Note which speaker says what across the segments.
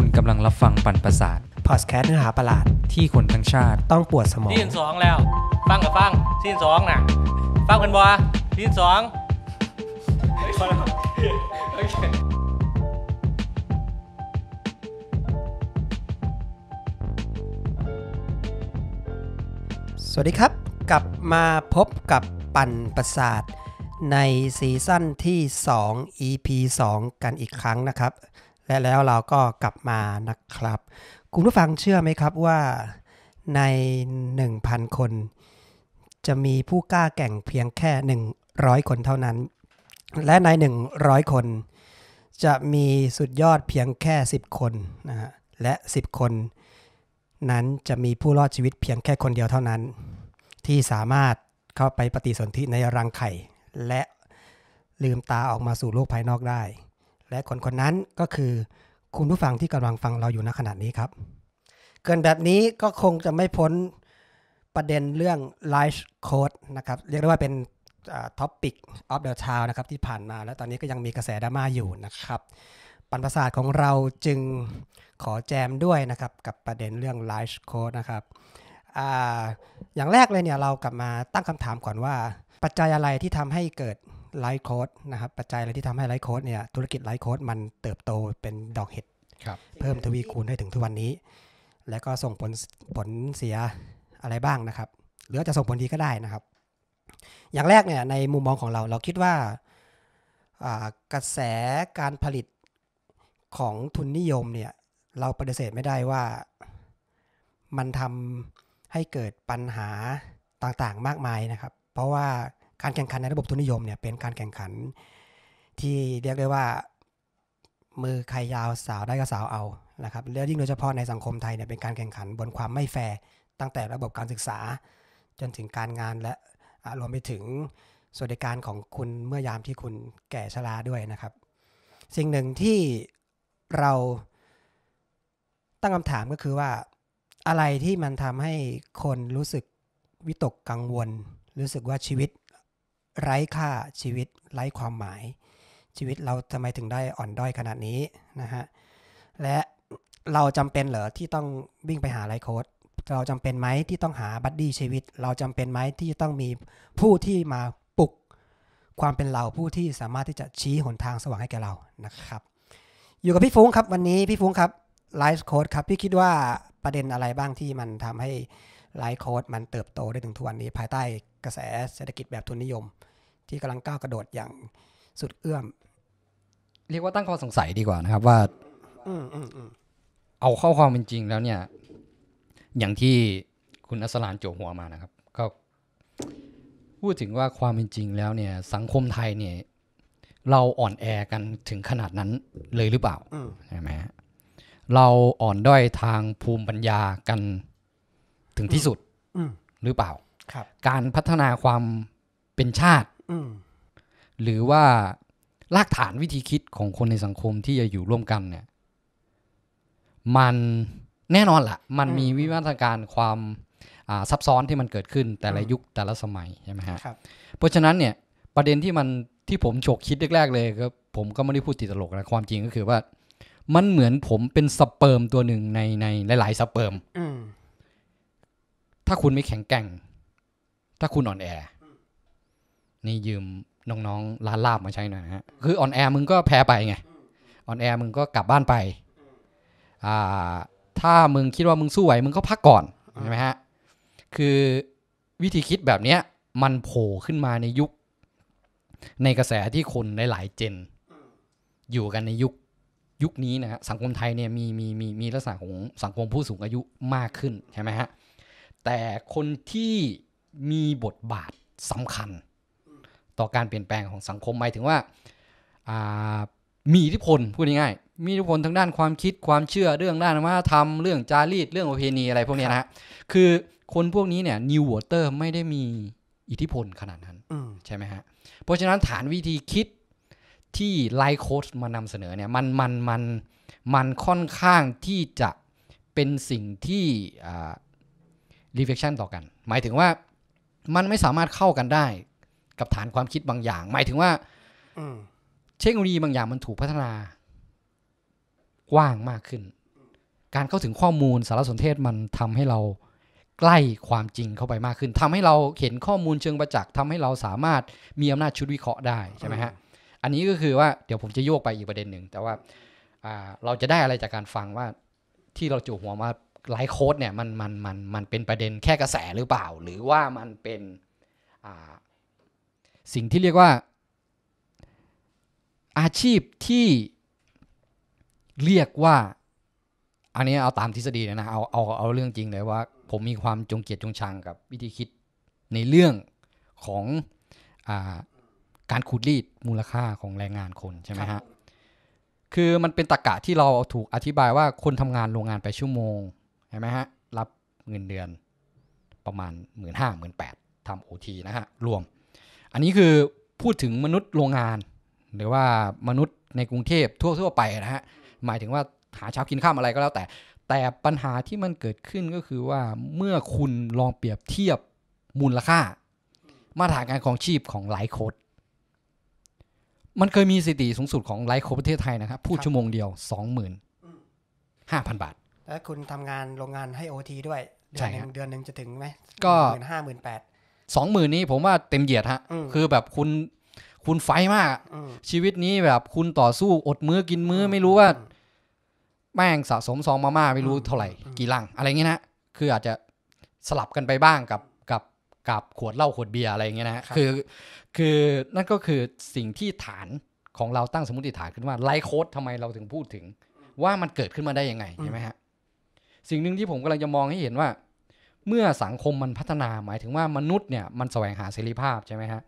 Speaker 1: คุณกำลังรับฟังปันประสาท
Speaker 2: พอดแคสต์เนื้อหาประหลาดที่คนทั้งชาติต้องปวดสมองทีน
Speaker 1: สองแล้ว ฟังกับฟังทีนสองน่ะ ฟังกันบ่ทีนสอ
Speaker 2: งสวัสดีครับ กลับมาพบกับปันประสาท ในซีซั่นที่ 2 EP 2 กันอีกครั้งนะครับและแล้วเราก็กลับมานะครับคุณผู้ฟังเชื่อไหมครับว่าใน 1,000 คน จะมีผู้กล้าแก่งเพียงแค่ 100 คนเท่านั้น และใน 100 คน จะมีสุดยอดเพียงแค่ 10 คนนะฮะและ 10 คนนั้นจะมีผู้รอดชีวิตเพียงแค่คนเดียวเท่านั้น ที่สามารถเข้าไปปฏิสนธิในรังไข่ และลืมตาออกมาสู่โลกภายนอกได้และคนคนนั้นก็คือคุณผู้ฟังที่กำลังฟังเราอยู่ณขณะนี้ครับ เกินแบบนี้ก็คงจะไม่พ้นประเด็นเรื่องไลฟ์โค้ดนะครับเรียกได้ว่าเป็นท็อปปิกออฟเดอะทาวนะครับที่ผ่านมา และตอนนี้ก็ยังมีกระแสดราม่าอยู่นะครับปันประสาทของเราจึงขอแจมด้วยนะครับกับประเด็นเรื่องไลฟ์โค้ดนะครับออย่างแรกเลยเนี่ยเรากลับมาตั้งคำถามก่อนว่าปัจจัยอะไรที่ทำให้เกิดไลฟ์โค้ดนะครับ ปัจจัยอะไรที่ทำให้ไลฟ์โค้ดเนี่ยธุรกิจไลฟ์โค้ดมันเติบโตเป็นดอกเห็ดเพิ่มทวีคูณได้ถึงทุกวันนี้ แล้วก็ส่งผลผลเสียอะไรบ้างนะครับ หรือจะส่งผลดีก็ได้นะครับ อย่างแรกเนี่ย ในมุมมองของเราเราคิดว่ากระแสการผลิตของทุนนิยมเนี่ย เราปฏิเสธไม่ได้ว่ามันทำให้เกิดปัญหาต่างๆ มากมายนะครับ เพราะว่าการแข่งขันในระบบทุนนิยมเนี่ยเป็นการแข่งขัน ที่เรียกได้ว่า มือใครยาวสาวได้ก็สาวเอา นะครับแล้วยิ่งโดยเฉพาะในสังคมไทยเนี่ยเป็นการแข่งขันบนความไม่แฟร์ตั้งแต่ระบบการศึกษา จนถึงการงานและรวมไปถึงสวัสดิการของคุณเมื่อยามที่คุณแก่ชราด้วยนะครับ สิ่งหนึ่งที่เราตั้งคำถามก็คือว่าอะไรที่มันทำให้คนรู้สึกวิตกกังวลรู้สึกว่าชีวิตไร้ค่าชีวิตไร้ความหมายชีวิตเราทำไมถึงได้อ่อนด้อยขนาดนี้นะฮะและเราจำเป็นเหรอที่ต้องวิ่งไปหาไลโค้ดเราจำเป็นไหมที่ต้องหาบัดดี้ชีวิต เราจำเป็นไหมที่ต้องมีผู้ที่มาปลุกความเป็นเราผู้ที่สามารถที่จะชี้หนทางสว่างให้แก่เรานะครับอยู่กับพี่ฟุ้งครับวันนี้พี่ฟุ้งครับไลฟ์โค้ดครับพี่คิดว่าประเด็นอะไรบ้างที่มันทำให้ไลฟ์โค้ดมันเติบโตได้ถึงทุกวันนี้ภายใต้กระแสเศรษฐกิจแบบทุนนิยม ที่กำลังก้าวกระโดดอย่าง
Speaker 1: สุดเอื้อมเรียกว่าตั้งข้อสงสัยดีกว่านะครับว่าออเอาเข้าความเป็นจริงแล้วเนี่ย อย่างที่คุณอัสลานโจหัวมานะครับ ก็ พูดถึงว่าความเป็นจริงแล้วเนี่ย สังคมไทยเนี่ย เราอ่อนแอกันถึงขนาดนั้นเลยหรือเปล่าใช่ไหมเราอ่อนด้อยทางภูมิปัญญากันถึงที่สุดหรือเปล่าการพัฒนาความเป็นชาติหรือว่ารากฐานวิธีคิดของคนในสังคมที่จะอยู่ร่วมกัน เนี่ย มันแน่นอนละ่ะ มันมีวิวัฒนาการความซับซ้อนที่มันเกิดขึ้นแต่ละยุคแต่ละสมัย ใช่ไหมฮะเพราะฉะนั้นเนี่ย ประเด็นที่มันที่ผมฉกคิดแรกๆเลยก็ผมก็ไม่ได้พูดติดตลกนะ ความจริงก็คือว่า มันเหมือนผมเป็นสเปิร์มตัวหนึ่งในในหลายๆ สเปิร์มถ้าคุณไม่แข็งแกร่งถ้าคุณอ่อนแอนี่ยืมน้องๆลาลาบมาใช้หน่อยนะฮะ คืออ่อน แอมึงก็แพ้ไปไง อ่อน แอมึงก็กลับบ้านไปอ่าถ้ามึงคิดว่ามึงสู้ไหวมึงก็พักก่อน ใช่ไหมฮะ คือวิธีคิดแบบเนี้ยมันโผล่ขึ้นมาในยุค ในกระแสที่คนหลายๆเจน อยู่กันในยุคยุคนี้นะฮะ สังคมไทยเนี่ยมีมีมีมีลักษณะของสังคมผู้สูงอายุมากขึ้นใช่ไหมฮะ แต่คนที่มีบทบาทสำคัญ ต่อการเปลี่ยนแปลงของสังคม หมายถึงว่ามีอิทธิพลพูดง่ายๆ มีอิทธิพลทางด้านความคิดความเชื่อเรื่องด้านวัฒนธรรมเรื่องจารีตเรื่องโอเพณีอะไรพวกนี้นะฮะ คือคนพวกนี้เนี่ยนิววอเตอร์ไม่ได้มีอิทธิพลขนาดนั้น ใช่ไหมฮะ เพราะฉะนั้นฐานวิธีคิดที่ไลโคสมานำเสนอเนี่ยมันมันมันมันค่อนข้างที่จะเป็นสิ่งที่ reflection ต่อกัน หมายถึงว่ามันไม่สามารถเข้ากันได้กับฐานความคิดบางอย่าง หมายถึงว่าเทคโนโลยีบางอย่างมันถูกพัฒนา กว้างมากขึ้น การเข้าถึงข้อมูลสารสนเทศมันทำให้เราใกล้ความจริงเข้าไปมากขึ้น ทำให้เราเห็นข้อมูลเชิงประจักษ์ทาให้เราสามารถมีอำนาจชุดวิเคราะห์ได้ ใช่ไหมฮะ อันนี้ก็คือว่าเดี๋ยวผมจะโยกไปอีกประเด็นหนึ่งแต่ว่าเราจะได้อะไรจากการฟังว่าที่เราจูหัวมาไลฟ์โค้ดเนี่ยมันมันมันมันเป็นประเด็นแค่กระแสหรือเปล่า หรือว่ามันเป็นสิ่งที่เรียกว่าอาชีพที่เรียกว่าอันนี้เอาตามทฤษฎีนะนะเอาเอาเอาเรื่องจริงเลยว่า ผมมีความจงเกียจจงชังกับวิธีคิดในเรื่องของอการขูดรีดมูลค่าของแรงงานคนใช่ไหมฮะคือมันเป็นตรกกะที่เราถูกอธิบายว่าคนทำงานโรงงานไปชั่วโมงไหมฮะรับเงินเดือนประมาณ 1 5่นห้าหมทำโอทีนะฮะ รวม อันนี้คือพูดถึงมนุษย์โรงงาน หรือว่ามนุษย์ในกรุงเทพทั่วทั่วไปนะฮะ หมายถึงว่าหาเช้ากินข้ามอะไรก็แล้วแต่ แต่ปัญหาที่มันเกิดขึ้นก็คือว่าเมื่อคุณลองเปรียบเทียบมูลค่า มาตรฐานการครองชีพของหลายโคดมันเคยมีสถิติสูงสุดของไลโคประเทศไทยนะครับพูดชั่วโมงเดียว25,000บาท
Speaker 2: แล้วคุณทำงานโรงงานให้โอทีด้วย เดือนหนึ่งเดือนหนึ่งจะถึงไหมก็ห้าหมื่นแปด
Speaker 1: สองหมื่นนี้ผมว่าเต็มเหยียดฮะคือแบบคุณคุณไฟมาก ชีวิตนี้แบบคุณต่อสู้อดมื้อกินมื้อไม่รู้ว่าแม่งสะสมซองมาม่าไม่รู้เท่าไหร่กี่ลัง อะไรเงี้ยนะคืออาจจะสลับกันไปบ้างกับกับกับขวดเหล้าขวดเบียร์อะไรเงี้ยนะคือ คือนั่นก็คือสิ่งที่ฐานของเราตั้งสมมติฐานขึ้นว่าไลโคดทำไมเราถึงพูดถึง ว่ามันเกิดขึ้นมาได้ยังไงใช่ไหมฮะสิ่งหนึ่งที่ผมกำลังจะมองให้เห็นว่า เมื่อสังคมมันพัฒนาหมายถึงว่ามนุษย์เนี่ย มันแสวงหาเสรีภาพใช่ไหมฮะ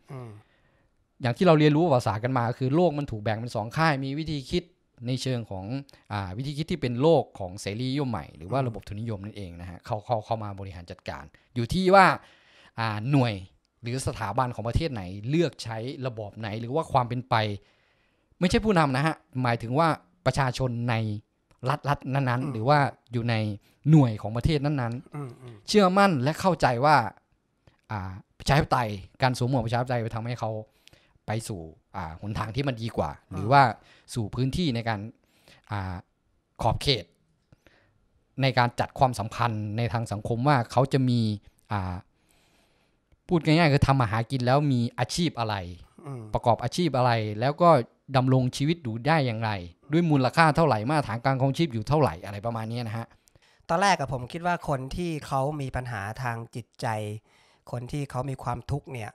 Speaker 1: อย่างที่เราเรียนรู้ภาษากันมา คือโลกมันถูกแบ่งเป็นสองข่าย มีวิธีคิดในเชิงของอวิธีคิดที่เป็นโลกของเสรีนิยมใหม่หรือว่าระบบทุนนิยมนั่นเองนะฮะเขาเขาเข้ามาบริหารจัดการ อยู่ที่ว่าหน่วยหรือสถาบันของประเทศไหนเลือกใช้ระบบไหนหรือว่าความเป็นไป ไม่ใช่ผู้นำนะฮะหมายถึงว่าประชาชนในรัฐรัฐนั้นๆ หรือว่าอยู่ในหน่วยของประเทศนั้นๆ เชื่อมั่นและเข้าใจว่าประชาธิปไตยการสวมหมวกประชาธิปไตยไปทำให้เขาไปสู่หนทางที่มันดีกว่า หรือว่าสู่พื้นที่ในการอขอบเขต ในการจัดความสัมพันธ์ในทางสังคมว่าเขาจะมีพูดง่ายๆคือทำมาหากินแล้วมีอาชีพอะไร ประกอบอาชีพอะไรแล้วก็ดำรงชีวิตอยู่ได้อย่างไรด้วยมูลค่าเท่าไหร่มาตรฐานการคงชีพอยู่เท่าไหร่อะไรประมาณนี้นะฮะ
Speaker 2: ตอนแรกกับผมคิดว่าคนที่เขามีปัญหาทางจิตใจ คนที่เขามีความทุกข์เนี่ย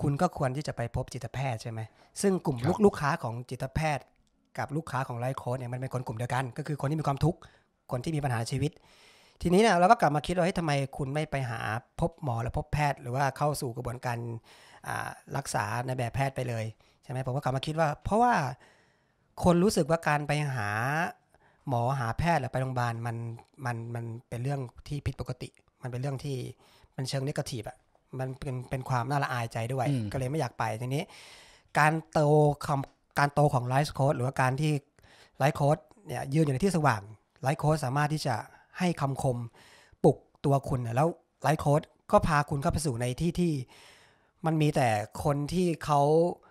Speaker 2: คุณก็ควรที่จะไปพบจิตแพทย์ใช่ไหมซึ่งกลุ่มลูกลูกค้าของจิตแพทย์ กับลูกค้าของไลฟ์โค้ดเนี่ยมันเป็นคนกลุ่มเดียวกันก็คือคนที่มีความทุกข์คนที่มีปัญหาชีวิต ทีนี้เนี่ยเราก็กลับมาคิดว่าเฮ้ยทำไมคุณไม่ไปหาพบหมอหรือพบแพทย์ หรือว่าเข้าสู่กระบวนการรักษาในแบบแพทย์ไปเลยใช่ไหมผมก็กลับมาคิดว่า เพราะว่าคนรู้สึกว่าการไปหาหมอหาแพทย์หรือไปโรงพยาบาลมันมันมันเป็นเรื่องที่ผิดปกติมันเป็นเรื่องที่มันเชิงนิเกทีฟอ่ะมันเป็นเป็นความน่าละอายใจด้วยก็เลยไม่อยากไปทีนี้ การโตของการโตของไลฟ์โค้ดหรือว่าการที่ไลฟ์โค้ดเนี่ยยืนอยู่ในที่สว่างไลฟ์โค้ดสามารถที่จะให้คำคมปลุกตัวคุณแล้วไลฟ์โค้ดก็พาคุณเข้าไปสู่ในที่ที่มันมีแต่คนที่เขา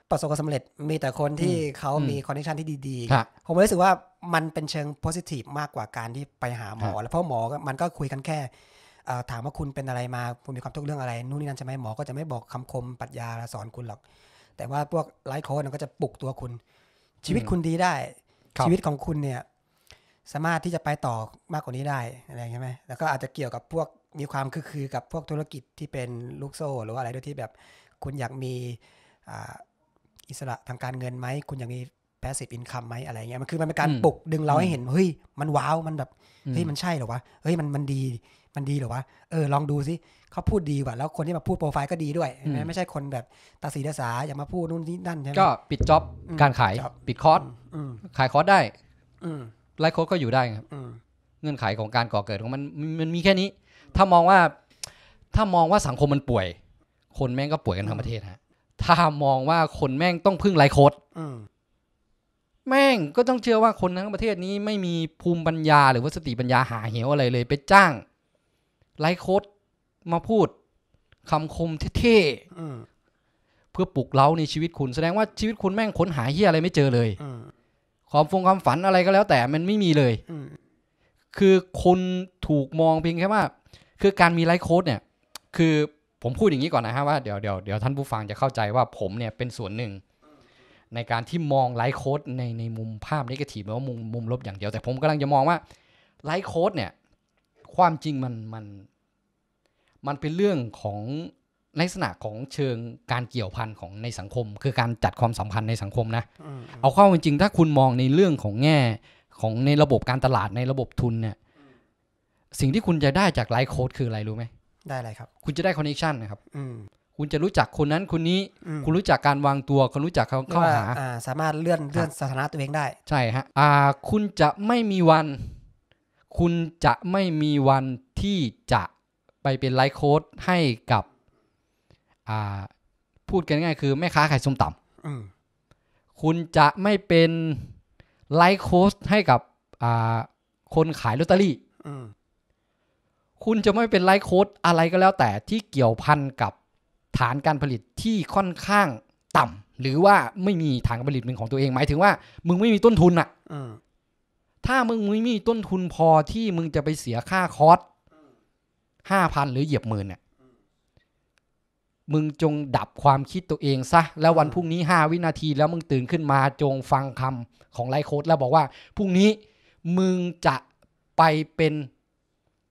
Speaker 2: ประสบความสำเร็จมีแต่คนที่เขามีคอนเนคชันที่ดีๆ ผมรู้สึกว่ามันเป็นเชิงโพสิทีฟมากกว่าการที่ไปหาหมอ แล้วเพราะหมอมันก็คุยกันแค่ ถามว่าคุณเป็นอะไรมา คุณมีความทุกข์เรื่องอะไร นู่นนี่นั่นใช่ไหมหมอก็จะไม่บอกคำคมปรัชญาสอนคุณหรอก แต่ว่าพวกไลฟ์โค้ดก็จะปลุกตัวคุณ ชีวิตคุณดีได้ ชีวิตของคุณเนี่ยสามารถที่จะไปต่อมากกว่านี้ได้อะไรใช่ไหมแล้วก็อาจจะเกี่ยวกับพวกมีความคือคือกับพวกธุรกิจที่เป็นลูกโซ่ หรือว่าอะไรด้วยที่แบบคุณอยากมีอิสระ ทางการเงินไหม คุณยังมี passive income ไหมอะไรเงี้ยมันคือมันเป็นการปลุกดึงเราให้เห็น เฮ้ย มันว้าวมันแบบ เฮ้ยมันใช่หรอวะ เฮ้ยมันมันดีมันดีหรอวะ เออลองดูสิเขาพูดดีว่ะแล้วคนที่มาพูดโปรไฟล์ก็ดีด้วย ไม่ใช่คนแบบตาสีตาสาอย่ามาพูดนู่นนี่นั่นใช่ไหมก็
Speaker 1: ปิดจ็อบ การขายปิดคอร์สขายคอร์สได้ไลฟ์โค้ดก็อยู่ได้ครับเงื่อนไขของการก่อเกิดของมันมันมีแค่นี้ ถ้ามองว่า ถ้ามองว่าสังคมมันป่วย คนแม่งก็ป่วยกันทั้งประเทศฮะถ้ามองว่าคนแม่งต้องพึ่งไลโคดแม่งก็ต้องเชื่อว่าคนทั้งประเทศนี้ ไม่มีภูมิปัญญา หรือว่าสติปัญญาหาเหวอะไรเลย ไปจ้าง ไลโคดมาพูดคำคมเท่ๆเพื่อปลุกเล้าในชีวิตคุณแสดงว่าชีวิตคุณแม่งค้นหาเฮียอะไรไม่เจอเลยความฟงความฝันอะไรก็แล้ว แต่มันไม่มีเลยคือคนถูกมองเพียงแค่ว่า คือการมีไลฟ์โค้ดเนี่ย คือผมพูดอย่างนี้ก่อนนะฮะว่าเดี๋ยวเดี๋ยวเดี๋ยวท่านผู้ฟังจะเข้าใจว่าผมเนี่ยเป็นส่วนหนึ่ง ในการที่มองไลฟ์โค้ดในในมุมภาพนิเกทีฟหรือว่ามุมมุมลบอย่างเดียวแต่ผมกำลังจะมองว่าไลฟ์โค้ดเนี่ย ความจริงมันมัน มันเป็นเรื่องของลักษณะของเชิงการเกี่ยวพันของในสังคม คือการจัดความสัมพันธ์ในสังคมนะ เอาเข้าจริง ถ้าคุณมองในเรื่องของแง่ของในระบบการตลาดในระบบทุนเนี่ยสิ่งที่คุณจะได้จากไลฟ์โค้ดคืออะไรรู้ไหมได้อะไรครับ คุณจะได้คอนเนคชันนะครับคุณจะรู้จักคนนั้นคนนี้ คุณรู้จักการวางตัว คุณรู้จักเขาเข้าหา
Speaker 2: สามารถเลื่อนเลื่อนสถานะตัวเองได้
Speaker 1: ใช่ฮะคุณจะไม่มีวัน คุณจะไม่มีวันที่จะไปเป็นไลฟ์โค้ดให้กับพูดกันง่ายคือ แม่ค้าขายส้มตำคุณจะไม่เป็นไลฟ์โค้ดให้กับคนขายลอตเตอรี่คุณจะไม่เป็นไลฟ์โค้ดอะไรก็แล้วแต่ที่เกี่ยวพันกับฐานการผลิตที่ค่อนข้างต่ำ หรือว่าไม่มีฐานการผลิตเป็นของตัวเองหมายถึงว่ามึงไม่มีต้นทุนอะ่ะถ้ามึงไม่มีต้นทุนพอที่มึงจะไปเสียค่าคอร์สห้าพันหรือเหยียบหมื่นเนี่ยมึงจงดับความคิดตัวเองซะแล้ววันพรุ่งนี้ห้าวินาทีแล้วมึงตื่นขึ้นมาจงฟังคำของไลโค้ดแล้วบอกว่าพรุ่งนี้มึงจะไปเป็น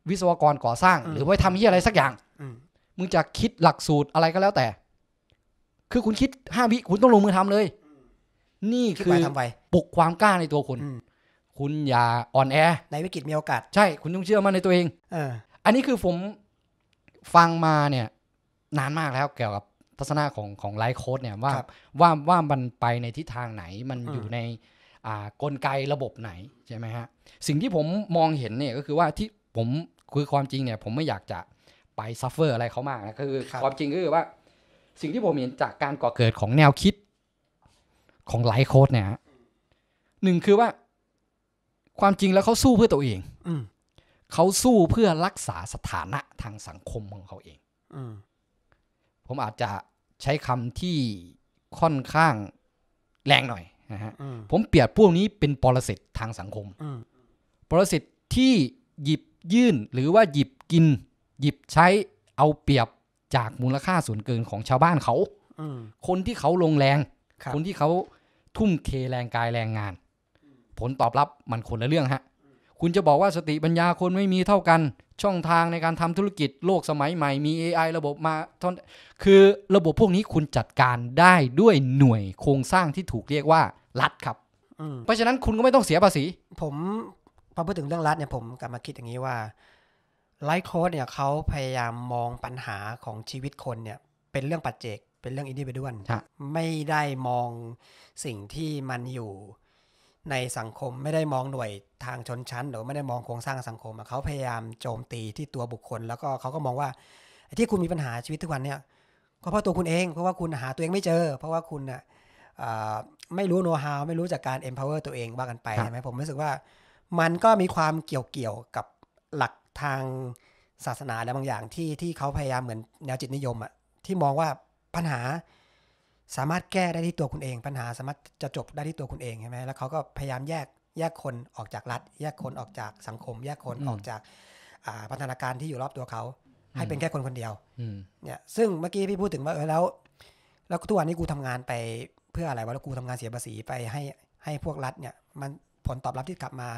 Speaker 1: วิศวกรก่อสร้าง หรือไว้ทำที่อะไรสักอย่างมึงจะคิดหลักสูตรอะไรก็แล้วแต่ คือคุณคิดห้าวิ คุณต้องลงมือทำเลย นี่คือปลุกความกล้าในตัวคุณ คุณอย่าอ่อนแอในวิกฤตมีโอกาส ใช่คุณต้องเชื่อมั่นในตัวเองเออ อันนี้คือผมฟังมาเนี่ย นานมากแล้วเกี่ยวกับทัศนะของของไลฟ์โค้ดเนี่ย ว่า ว่าว่ามันไปในทิศทางไหนมันอยู่ในอ่ากลไกระบบไหนใช่ไหมฮะสิ่งที่ผมมองเห็นเนี่ย ก็คือว่าที่ผมคือความจริงเนี่ยผมไม่อยากจะไปซัฟเฟอร์อะไรเขามากนะคือความจริงก็คือว่า สิ่งที่ผมเห็นจากการก่อเกิดของแนวคิดของไลฟ์โค้ดเนี่ยหนึ่งคือว่า ความจริงแล้วเขาสู้เพื่อตัวเองเขาสู้เพื่อรักษาสถานะทางสังคมของเขาเองผมอาจจะใช้คำที่ค่อนข้างแรงหน่อยนะฮะผมเปรียบพวกนี้เป็นปรสิตทางสังคมปรสิตที่หยิบยื่นหรือว่าหยิบกิน หยิบใช้เอาเปรียบจากมูลค่าส่วนเกินของชาวบ้านเขาคนที่เขาลงแรงคคนที่เขาทุ่มเทแรงกายแรงงาน ผลตอบรับมันคนละเรื่องฮะ คุณจะบอกว่าสติปัญญาคนไม่มีเท่ากัน ช่องทางในการทำธุรกิจโลกสมัยใหม่มี AI ระบบมาทนคือระบบพวกนี้คุณจัดการได้ด้วยหน่วยโครงสร้างที่ถูกเรียกว่ารัฐครับเพราะฉะนั้นคุณก็ไม่ต้องเสียภาษี ผมพอพู
Speaker 2: ดถึงเรื่องรัฐเนี่ยผมกลับมาคิดอย่างนี้ว่าไลฟ์โค้ดเนี่ยเขาพยายามมองปัญหาของชีวิตคนเนี่ยเป็นเรื่องปัจเจกเป็นเรื่องอินดิวดวนไม่ได้มองสิ่งที่มันอยู่ในสังคม ไม่ได้มองหน่วยทางชนชั้นหรือไม่ได้มองโครงสร้างสังคมเขาพยายามโจมตีที่ตัวบุคคล แล้วก็เขาก็มองว่าที่คุณมีปัญหาชีวิตทุกวันเนี่ยก็เพราะตัวคุณเองเพราะว่าคุณหาตัวเองไม่เจอ เพราะว่าคุณอ่ะไม่รู้โน้ตฮาวไม่รู้จากการ empower ตัวเองว่ากันไปใช่ไหมผมรู้สึกว่ามันก็มีความเกี่ยวเกี่ยวกับหลักทางศาสนาอะไรบางอย่าง ที่ที่เขาพยายามเหมือนแนวจิตนิยมอะที่มองว่าปัญหาสามารถแก้ได้ที่ตัวคุณเอง ปัญหาสามารถจะจบได้ที่ตัวคุณเองใช่ไหมแล้วเขาก็พยายามแยกแยกคนออกจากรัฐแยกคนออกจากสังคม แยกคนออกจากพัฒนาการที่อยู่รอบตัวเขา ให้เป็นแค่คนคนเดียวเนี่ยซึ่งเมื่อกี้พี่พูดถึงว่าเออแล้วแล้วทุกวันนี้กูทำงานไป เพื่ออะไรวะแล้วกูทำงานเสียภาษีไปให้ให้พวกรัฐเนี่ยมันผลตอบรับที่กลับมา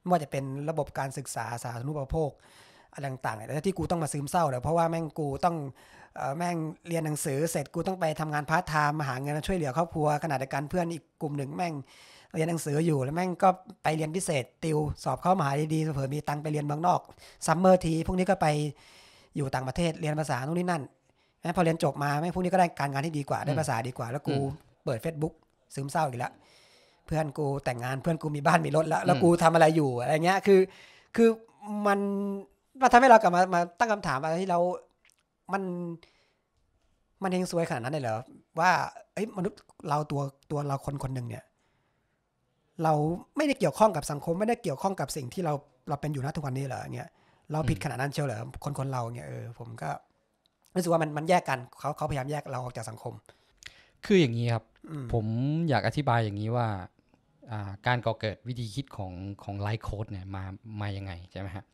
Speaker 2: ไม่ว่าจะเป็นระบบการศึกษาสาธารณูปโภคอะไรต่างๆแต่ที่กูต้องมาซึมเศร้าเนี่ยเพราะว่าแม่งกูต้องแม่งเรียนหนังสือเสร็จกูต้องไปทำงานพาร์ทไทม์มาหาเงินช่วยเหลือครอบครัวขณะเดียวกันเพื่อนอีกกลุ่มหนึ่งแม่งเรียนหนังสืออยู่ แล้วแม่งก็ไปเรียนพิเศษติวสอบเข้ามหาดีๆเผื่อมีตังไปเรียนเมืองนอกซัมเมอร์ทีพวกนี้ก็ไปอยู่ต่างประเทศเรียนภาษาโน่นนี่นั่นแม่พอเรียนจบมาแม่งพวกนี้ก็ได้การงานที่ดีกว่าได้ภาษาดีกว่า แล้วกูเปิด Facebook ซึมเศร้าอีกแล้วเพื่อนกูแต่งงานเพื่อนกูมีบ้านมีรถแล้วแล้วกูทำอะไรอยู่อะไรเงี้ยคือ คือมันมันทำให้เรากลับมามาตั้งคำถามอะไรที่เรามัน มันเฮงซวยขนาดนั้นเลยเหรอว่าเอ้ยมนุษย์เราตัวตัวเราคนคนหนึ่งเนี่ย เราไม่ได้เกี่ยวข้องกับสังคมไม่ได้เกี่ยวข้องกับสิ่งที่เราเราเป็นอยู่ะทุกวันนี้เหรอเงี้ยเราผิดขนาดนั้นเชียวเหรอคนคนเราเนี่ยเออผมก็รู้สึกว่ามันมันแยกกันเขาเขาพยายามแยกเราออกจากสังคม
Speaker 1: คืออย่างนี้ครับ ผมอยากอธิบายอย่างนี้ว่าการก่อเกิดวิธีคิดของของไลฟ์โค้ดเนี่ยมามายังไงใช่ไหมฮะ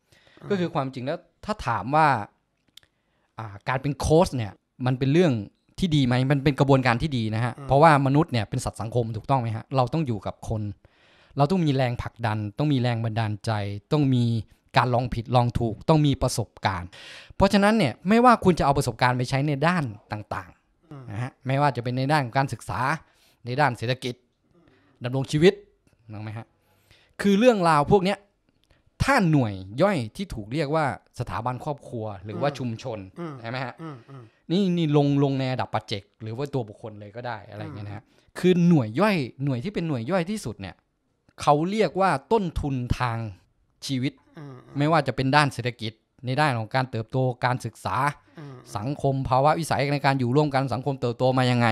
Speaker 1: ก็คือความจริงแล้วถ้าถามว่าการเป็นโค้ดเนี่ยมันเป็นเรื่องที่ดีไหมมันเป็นกระบวนการที่ดีนะฮะเพราะว่ามนุษย์เนี่ยเป็นสัตว์สังคมถูกต้องไหมฮะเราต้องอยู่กับคน เราต้องมีแรงผลักดัน ต้องมีแรงบันดาลใจต้องมีการลองผิดลองถูก ต้องมีประสบการณ์ เพราะฉะนั้นเนี่ยไม่ว่าคุณจะเอาประสบการณ์ไปใช้ในด้านต่างๆนะฮะไม่ว่าจะเป็นในด้านการศึกษาในด้านเศรษฐกิจดำรงชีวิตนึกไหมฮะ คือเรื่องราวพวกเนี้ยถ้าหน่วยย่อยที่ถูกเรียกว่าสถาบันครอบครัวหรือว่าชุมชน ใช่ไหมฮะนี่นี่ลงลงในระดับปัจเจกหรือว่าตัวบุคคลเลยก็ได้ อะไรเงี้ยนะฮะคือหน่วยย่อยหน่วยที่เป็นหน่วยย่อยที่สุดเนี่ยเขาเรียกว่าต้นทุนทางชีวิต ไม่ว่าจะเป็นด้านเศรษฐกิจ ในด้านของการเติบโตการศึกษาสังคมภาวะวิสัยในการอยู่ร่วมกันสังคมเติบโตมายังไง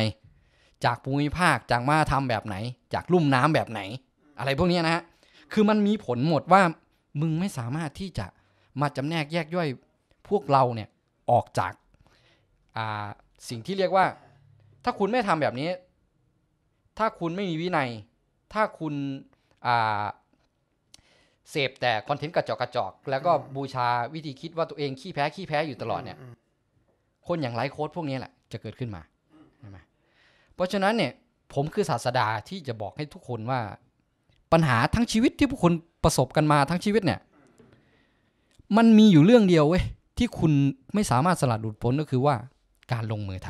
Speaker 1: จากภูมิภาคจากมาทำแบบไหน จากลุ่มน้ำแบบไหนอะไรพวกนี้นะฮะคือมันมีผลหมดว่ามึงไม่สามารถที่จะมาจำแนกแยกย่อยพวกเราเนี่ยออกจากสิ่งที่เรียกว่า ถ้าคุณไม่ทำแบบนี้ ถ้าคุณไม่มีวินัย ถ้าคุณเสพแต่คอนเทนต์กระจอกกระจอก แล้วก็บูชาวิธีคิดว่าตัวเองขี้แพ้ขี้แพ้อยู่ตลอดเนี่ยคนอย่างไลโค้ดพวกนี้แหละจะเกิดขึ้นมาเพราะฉะนั้นเนี่ยผมคือศาสดาที่จะบอกให้ทุกคนว่า ปัญหาทั้งชีวิตที่พวกคุณประสบกันมาทั้งชีวิตเนี่ยมันมีอยู่เรื่องเดียวเว้ยที่คุณไม่สามารถสลัดหลุดพ้นก็คือว่าการลงมือท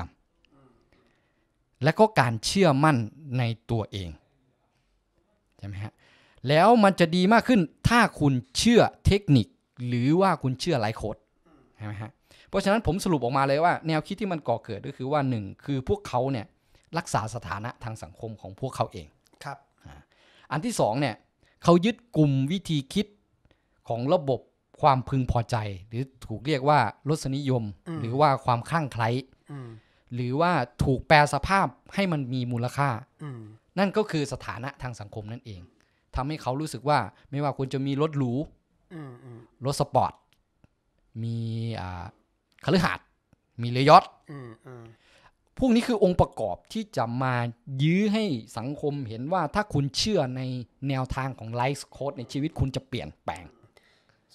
Speaker 1: ำและก็การเชื่อมั่นในตัวเองใช่ไหมฮะแล้วมันจะดีมากขึ้นถ้าคุณเชื่อเทคนิคหรือว่าคุณเชื่อไลโคดใช่ไหมฮะเพราะฉะนั้นผมสรุปออกมาเลยว่า แนวคิดที่มันก่อเกิดก็คือว่า 1 คือพวกเขาเนี่ยรักษาสถานะทางสังคมของพวกเขาเองครับอันที่สองเนี่ยเขายึดกลุ่มวิธีคิดของระบบความพึงพอใจ หรือถูกเรียกว่ารสนิยม หรือว่าความคลั่งไคล้หรือว่าถูกแปลสภาพให้มันมีมูลค่านั่นก็คือสถานะทางสังคมนั่นเองทำให้เขารู้สึกว่าไม่ว่าคุณจะมีรถหรูรถสปอร์ตมีคฤหาสน์มีเรยอยอทพวกนี้คือองค์ประกอบที่จะมายื้อให้สังคมเห็นว่าถ้าคุณเชื่อในแนวทางของไลฟ์โค้ดในชีวิตคุณจะเปลี่ยนแปลง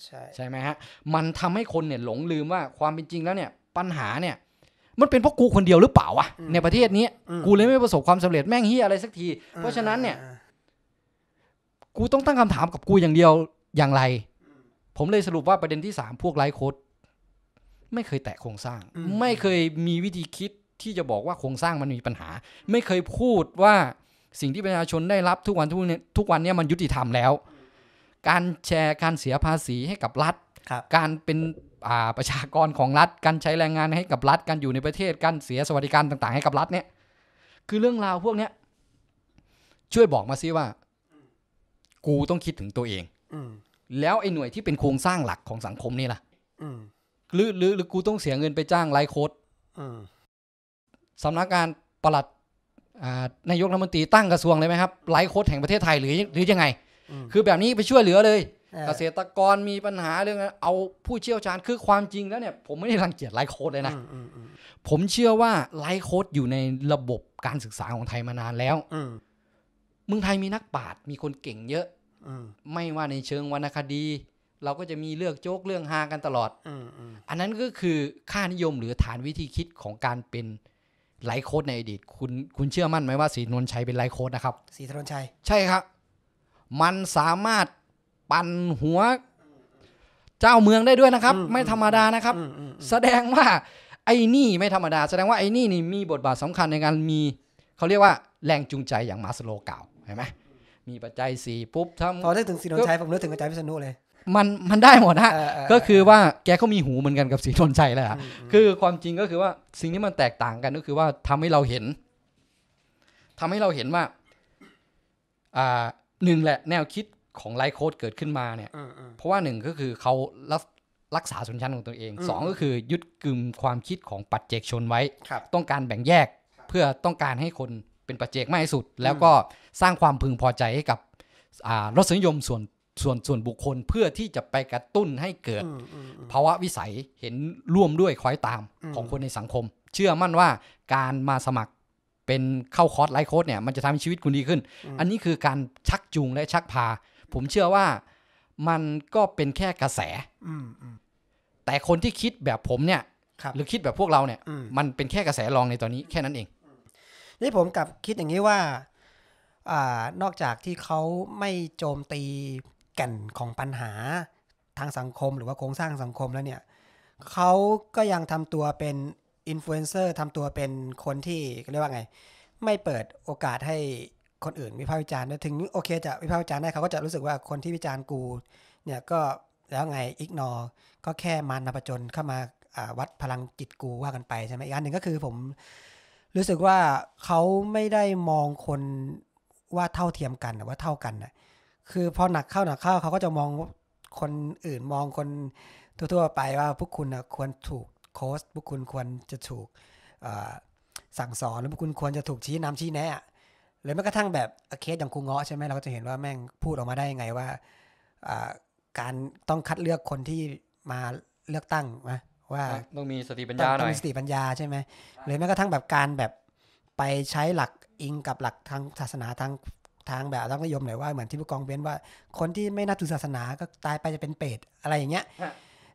Speaker 1: ใช่ใช่ไหมฮะ มันทำให้คนเนี่ยหลงลืมว่าความเป็นจริงแล้วเนี่ย ปัญหาเนี่ย มันเป็นเพราะกูคนเดียวหรือเปล่าวะในประเทศนี้ กูเลยไม่ประสบความสำเร็จแม่งเฮียอะไรสักที เพราะฉะนั้นเนี่ยกูต้องตั้งคำถามกับกูอย่างเดียวอย่างไร ผมเลยสรุปว่าประเด็นที่สามพวกไลฟ์โค้ดไม่เคยแตะโครงสร้าง ไม่เคยมีวิธีคิดที่จะบอกว่าโครงสร้างมันมีปัญหา ไม่เคยพูดว่า สิ่งที่ประชาชนได้รับทุกวัน ทุกเนี่ยทุกวันเนี่ยมันยุติธรรมแล้ว การแชร์การเสียภาษีให้กับรัฐการเป็นประชากรของรัฐ การใช้แรงงานให้กับรัฐการอยู่ในประเทศ การเสียสวัสดิการต่าง ๆ ให้กับรัฐ เนี่ย คือเรื่องราวพวกเนี้ยช่วยบอกมาซิว่า กูต้องคิดถึงตัวเองแล้วไอ้หน่วยที่เป็นโครงสร้างหลักของสังคมนี่ล่ะหรือหรือหรือกูต้องเสียเงินไปจ้างไลโค้ดสำนักงานปลัดนายกรัฐมนตรีตั้งกระทรวงเลยไหมครับไลฟ์โค้ดแห่งประเทศไทยหรือหรือยังไง คือแบบนี้ไปช่วยเหลือเลย เกษตรกรมีปัญหาเรื่องเอาผู้เชี่ยวชาญคือความจริงแล้วเนี่ย ผมไม่ได้รังเกียจไลฟ์โค้ดเลยนะ ผมเชื่อว่าไลฟ์โค้ดอยู่ในระบบการศึกษาของไทยมานานแล้วเมืองไทยมีนักปราชญ์มีคนเก่งเยอะไม่ว่าในเชิงวรรณคดี เราก็จะมีเลือกโจกเรื่องฮากันตลอดอันนั้นก็คือค่านิยมหรือฐานวิธีคิดของการเป็นไลโค้ดในอดีตคุณคุณเชื่อมั่นไหมว่าสีนวลชัยเป็นไลโค้ดนะครับ สีนนชัย ใช่ครับ มันสามารถปั่นหัวเจ้าเมืองได้ด้วยนะครับ ไม่ธรรมดานะครับ แสดงว่าไอ้นี่ไม่ธรรมดา แสดงว่าไอ้นี่นี่มีบทบาทสำคัญในการมี เขาเรียกว่าแรงจูงใจอย่างมาสโลเก่าเห็นไหม มีปัจจัยสี่ปุ๊บทำพอได้ถึงสีนนชัย
Speaker 2: ผมนึกถึงอาจารย์พิษณุเลย
Speaker 1: มันมันได้หมดฮะก็คือว่าแกก็มีหูเหมือนกันกับสีทนชัยแหละคือความจริงก็คือว่าสิ่งที่มันแตกต่างกันก็คือว่าทำให้เราเห็น ทำให้เราเห็นว่าอ่าหนึ่งแหละแนวคิดของไลโค้ดเกิดขึ้นมาเนี่ยเพราะว่าหนึ่งก็คือเขารักรักษาชนชั้นของตัวเองสองก็คือยึดกึมความคิดของปัจเจกชนไว้ ต้องการแบ่งแยกเพื่อต้องการให้คนเป็นปัจเจกมากที่สุด แล้วก็สร้างความพึงพอใจให้กับรสนิยมส่วนส่วนส่วนบุคคลเพื่อที่จะไปกระตุ้นให้เกิดภาวะวิสัยเห็นร่วมด้วยคอยตามของคนในสังคม เชื่อมั่นว่าการมาสมัครเป็นเข้าคอร์สไลฟ์โค้ดเนี่ยมันจะทำให้ชีวิตคุณดีขึ้น อันนี้คือการชักจูงและชักพา ผมเชื่อว่ามันก็เป็นแค่กระแสแต่คนที่คิดแบบผมเนี่ยรหรือคิดแบบพวกเราเนี่ย มันเป็นแค่กระแสรองในตอนนี้แค่นั้นเองนี่ผมกับคิดอย่างนี้ว่า
Speaker 2: อานอกจากที่เขาไม่โจมตีแก่นของปัญหาทางสังคมหรือว่าโครงสร้างสังคมแล้วเนี่ยเขาก็ยังทำตัวเป็นอินฟลูเอนเซอร์ทำตัวเป็นคนที่เรียกว่าไง ไม่เปิดโอกาสให้คนอื่น วิพากษ์วิจารณ์ถึงโอเคจะวิพากษ์วิจารณ์ได้เขาก็จะรู้สึกว่าคนที่วิจารณ์กูเนี่ยก็แล้วไงอิกนอก็แค่มานมาประจนเข้ามาวัดพลังจิตกูว่ากันไปใช่ไหมอีกอันหนึ่งก็คือผมรู้สึกว่าเขาไม่ได้มองคนว่าเท่าเทียมกันว่าเท่ากันนะคือพอหนักเข้าหนักเข้าเขาก็จะมองคนอื่นมองคนทั่วๆไปว่าพวกคุณนะควรถูกโค้ชพวกคุณควรจะถูกสั่งสอนหรือพวกคุณควรจะถูกชี้นำชี้แนะหรือแม้กระทั่งแบบเคสอย่างครูเงาะใช่ไหมเราก็จะเห็นว่าแม่งพูดออกมาได้ยังไงว่าการต้องคัดเลือกคนที่มาเลือกตั้งนะว่าต้องมีสติปัญญาหน่อยต้องมีสติปัญญาใช่ไหมหรือแม้กระทั่งแบบการแบบไปใช้หลักอิงกับหลักทางศาสนาทางทางแบบรักนิยมหน่อยว่าเหมือนที่ผู้กองเบนว่าคนที่ไม่นับถือศาสนาก็ตายไปจะเป็นเปรตอะไรอย่างเงี้ย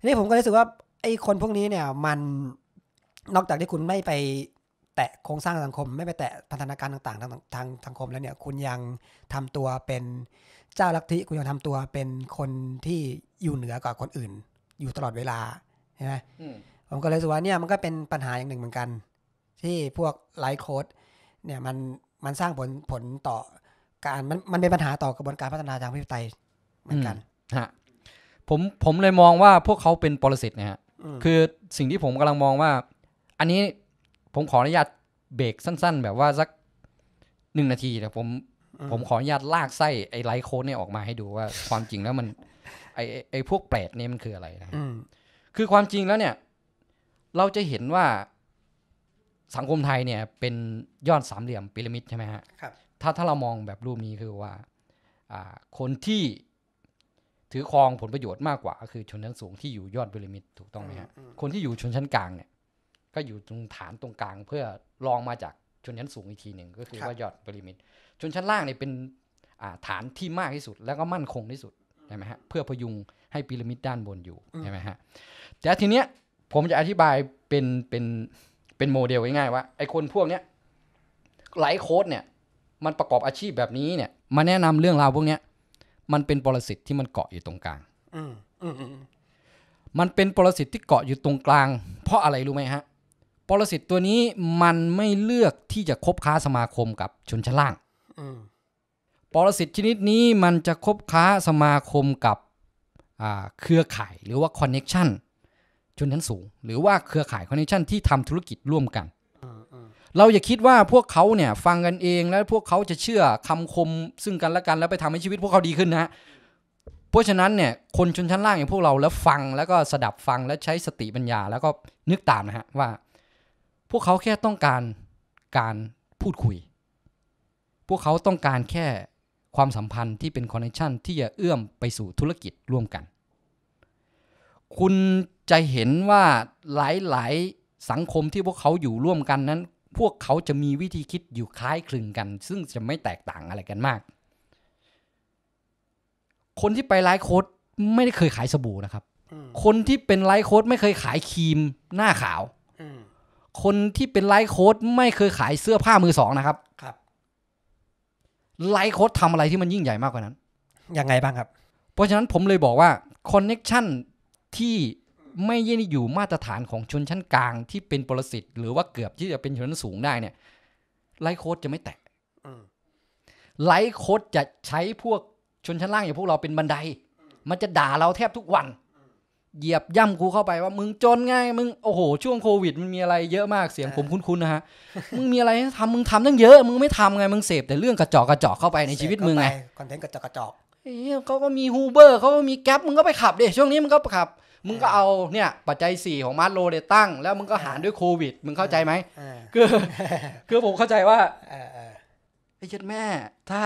Speaker 2: นี่ผมก็รู้สึกว่าไอ้คนพวกนี้เนี่ยมันนอกจากที่คุณไม่ไป แตะโครงสร้างสังคม ไม่ไปแตะพันธนาการต่าง ๆ ทางทางสังคมแล้วเนี่ย คุณยังทำตัวเป็นเจ้าลัทธิคุณยังทำตัวเป็นคนที่อยู่เหนือกว่าคนอื่น อยู่ตลอดเวลาใช่ไหมผมก็เลยสึกว่าเนี่ยมันก็เป็นปัญหาอย่างหนึ่งเหมือนกัน ที่พวกไลฟ์โค้ดเนี่ยมันมันสร้างผลผลต่อการมันมันเป็นปัญหาต่อกระบวนการพัฒนาทางวิทยาไต
Speaker 1: เหมือนกันฮะผมผมเลยมองว่าพวกเขาเป็นปรสิตนะฮะคือสิ่งที่ผมกำลังมองว่า อันนี้ผมขออนุญาตเบรกสั้นๆ แบบว่าสักหนึ่งนาทีแต่ผมผมขออนุญาตลากไส้ไอไล์โค้ดเนี่ยออกมาให้ดูว่า ความจริงแล้วมันไอไอพวกแปลกเนี่ยมันคืออะไรนะคือความจริงแล้วเนี่ย เราจะเห็นว่า สังคมไทยเนี่ยเป็นยอดสามเหลี่ยมพีระมิดใช่ไหมฮะครับถ้าถ้าเรามองแบบรูปนี้คือว่า คนที่ถือครองผลประโยชน์มากกว่าก็คือชนชั้นสูงที่อยู่ยอดพีระมิดถูกต้องไหมฮะ คนที่อยู่ชนชั้นกลางเนี่ยก็อยู่ตรงฐานตรงกลาง เพื่อรองมาจากชนชั้นสูงอีกทีหนึ่งก็คือว่ายอดพีระมิดชนชั้นล่างเนี่ยเป็นฐานที่มากที่สุด แล้วก็มั่นคงที่สุดใช่ไหมฮะเพื่อพยุงให้พีระมิดด้านบนอยู่ใช่ไหมฮะแต่ทีเนี้ยผมจะอธิบายเป็นเป็นเป็นโมเดลง่ายๆว่าไอ้คนพวกเนี้ยไลท์โค้ดเนี่ยมันประกอบอาชีพแบบนี้เนี่ยมาแนะนำเรื่องราวพวกเนี้ยมันเป็นปรสิตที่มันเกาะอยู่ตรงกลางมันเป็นปรสิตที่เกาะอยู่ตรงกลาง เพราะอะไรรู้ไหมฮะปรสิตตัวนี้มันไม่เลือกที่จะคบค้าสมาคมกับชนชั้นล่างปรสิตชนิดนี้มันจะคบค้าสมาคมกับเครือข่ายหรือว่าคอนเน็ชันชนชั้นสูง หรือว่าเครือข่ายคอนเน็ชันที่ทำธุรกิจร่วมกันเราอย่าคิดว่าพวกเขาเนี่ยฟังกันเอง แล้วพวกเขาจะเชื่อคำคมซึ่งกันและกัน แล้วไปทำให้ชีวิตพวกเขาดีขึ้นนะเพราะฉะนั้นเนี่ยคนชนชั้นล่างอย่างพวกเราแล้วฟังแล้วก็สดับฟังแล้วใช้สติปัญญาแล้วก็นึกตามนะฮะว่า พวกเขาแค่ต้องการการพูดคุย พวกเขาต้องการแค่ความสัมพันธ์ที่เป็นคอนเนคชั่นที่จะเอื้อมไปสู่ธุรกิจร่วมกัน คุณจะเห็นว่าหลาย ๆ สังคมที่พวกเขาอยู่ร่วมกันนั้นพวกเขาจะมีวิธีคิดอยู่คล้ายคลึงกัน ซึ่งจะไม่แตกต่างอะไรกันมาก คนที่ไปไลฟ์โค้ดไม่ได้เคยขายสบู่นะครับ คนที่เป็นไลฟ์โค้ด ไม่เคยขายครีมหน้าขาวคนที่เป็นไลฟ์โค้ด ไม่เคยขายเสื้อผ้ามือสองนะครับ ครับ ไลฟ์โค้ดทำอะไรที่มันยิ่งใหญ่มากกว่านั้น ยังไงบ้างครับ เพราะฉะนั้นผมเลยบอกว่าคอนเน็ชันที่ไม่ยิ่อยู่มาตรฐานของชนชั้นกลางที่เป็นปรสิตหรือว่าเกือบที่จะเป็นชนชั้นสูงได้เนี่ย ไลโค้ดจะไม่แตะไลโค้ดจะใช้พวกชนชั้นล่างอย่างพวกเราเป็นบันได มันจะด่าเราแทบทุกวัน เหยียบย่ำกูเข้าไปว่ามึงจนง่ายมึงโอ้โหช่วงโควิดมันมีอะไรเยอะมากเสียงผมคุ้นๆนะฮะ มึงมีอะไรทำมึงทำตั้งเยอะมึงไม่ทำไงมึงเสพแต่เรื่องกระจอกกระจอกเข้าไปในชีวิตมึงไงคอนเทนต์กระจอกกระจอกเขาก็มีฮูเบอร์เขาก็มีแก๊ปมึงก็ไปขับเดิช่วงนี้มึงก็ขับมึงก็เอาเนี่ย ปัจจัย 4 ของมาร์โลเดตั้งแล้วมึงก็หารด้วยโควิด มึงเข้าใจไหม คือคือผมเข้าใจว่าไอ้เจ็ดแม่ ถ้า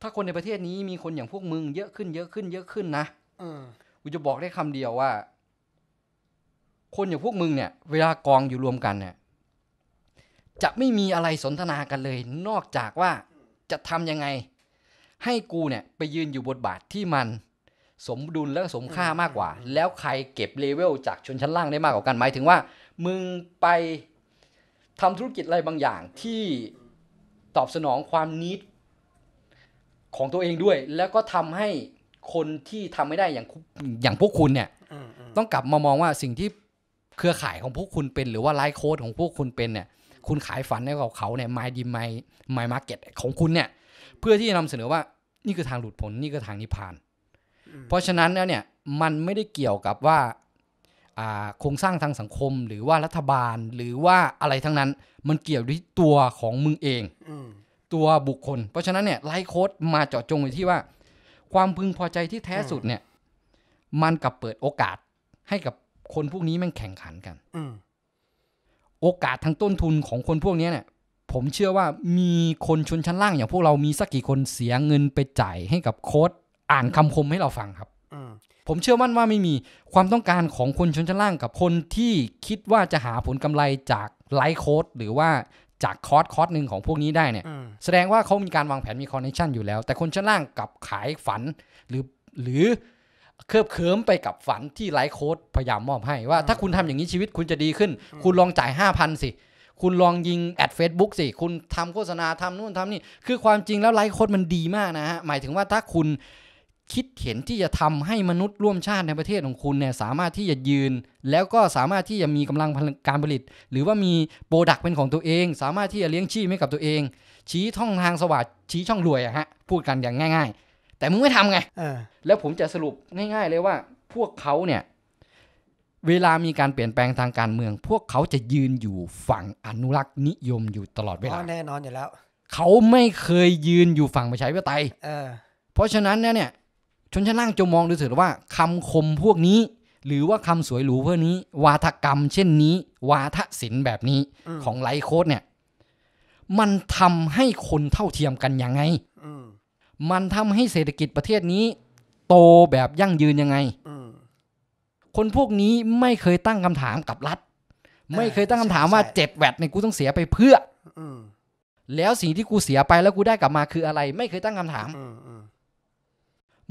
Speaker 1: ถ้าคนในประเทศนี้มีคนอย่างพวกมึงเยอะขึ้นเยอะขึ้นเยอะขึ้นนะอกูจะบอกได้คำเดียวว่า คนอย่างพวกมึงเนี่ยเวลากองอยู่รวมกันเนี่ย จะไม่มีอะไรสนทนากันเลย นอกจากว่าจะทำยังไง ให้กูเนี่ย ไปยืนอยู่บนบาทที่มันสมดุลและสมค่ามากกว่า แล้วใครเก็บเลเวลจากชนชั้นล่างได้มากกว่ากันหมายถึงว่า มึงไปทำธุรกิจอะไรบางอย่าง ที่ตอบสนองความนิดของตัวเองด้วย แล้วก็ทำให้คนที่ทำไม่ได้อย่างอย่างพวกคุณเนี่ยต้องกลับมามองว่าสิ่งที่เครือข่ายของพวกคุณเป็น หรือว่าไลฟ์โค้ดของพวกคุณเป็นเนี่ยคุณขายฝันให้กับเขาเนี่ยไมดีไมไมมาร์เก็ตของคุณเนี่ยเพื่อที่จะนำเสนอว่านี่คือทางหลุดพ้นนี่คือทางนิพพานเพราะฉะนั้นแล้วเนี่ยมันไม่ได้เกี่ยวกับว่าโครงสร้างทางสังคมหรือว่ารัฐบาลหรือว่าอะไรทั้งนั้น มันเกี่ยวด้วยตัวของมึงเองตัวบุคคล เพราะฉะนั้นเนี่ยไลโค้ดมาเจาะจงอยู่ที่ว่า ความพึงพอใจที่แท้สุดเนี่ยมันกับเปิดโอกาสให้กับคนพวกนี้มันแข่งขันกันโอกาสทางต้นทุนของคนพวกนี้เนี่ยผมเชื่อว่ามีคนชนชั้นล่างอย่างพวกเรามีสักกี่คนเสียเงินไปจ่ายให้กับโค้ดอ่านคำคมให้เราฟังครับผมเชื่อมั่นว่าไม่มีความต้องการของคนชนชั้นล่างกับคนที่คิดว่าจะหาผลกำไรจากไลค์โค้ดหรือว่าจากคอร์สคอร์สหนึ่งของพวกนี้ได้เนี่ย แสดงว่าเขามีการวางแผนมีคอนเนคชั่นอยู่แล้ว แต่คนชั้นล่างกับขายฝันหรือหรือเคลือบเคิมไปกับฝันที่ไลค์โค้ดพยายามมอบให้ว่าถ้าคุณทำอย่างนี้ชีวิตคุณจะดีขึ้น คุณลองจ่ายห้าพันสิคุณลองยิงแอดเฟซบุ๊กสิคุณทำโฆษณาทำนู่นทำนี่ คือความจริงแล้วไลค์โค้ดมันดีมากนะฮะหมายถึงว่าถ้าคุณคิดเห็นที่จะทำให้มนุษย์ร่วมชาติในประเทศของคุณเนี่ยสามารถที่จะยืนแล้วก็สามารถที่จะมีกำลังการผลิต หรือว่ามีโปรดักต์เป็นของตัวเอง สามารถที่จะเลี้ยงชีพให้กับตัวเอง ชี้ท่องทางสวัสดิ์ชี้ช่องรวยอะฮะพูดกันอย่างง่าย ๆ แต่มึงไม่ทำไงแล้วผมจะสรุปง่าย ๆเลยว่าพวกเขาเนี่ยเวลามีการเปลี่ยนแปลงทางการเมือง พวกเขาจะยืนอยู่ฝั่งอนุรักษ์ นิยมอยู่ตลอดเวลาแน่นอนอยู่แล้ว เขาไม่เคยยืนอยู่ฝั่งประชาธิปไตยเพราะฉะนั้นเนี่ยชนชั้นล่างจะมองดูเถิดว่า คำคมพวกนี้ หรือว่าคำสวยหรูพวกนี้ วาทกรรม เช่นนี้ วาทศิลป์แบบนี้ ของไลโคดเนี่ย มันทำให้คนเท่าเทียมกันยังไงมันทำให้เศรษฐกิจประเทศนี้ โตแบบยั่งยืนยังไงคนพวกนี้ไม่เคยตั้งคำถามกับรัฐ ไม่เคยตั้งคำถามว่าเจ็บแวดในกูต้องเสียไปเพื่อแล้วสิ่งที่กูเสียไปแล้วกูได้กลับมาคืออะไร ไม่เคยตั้งคำถาม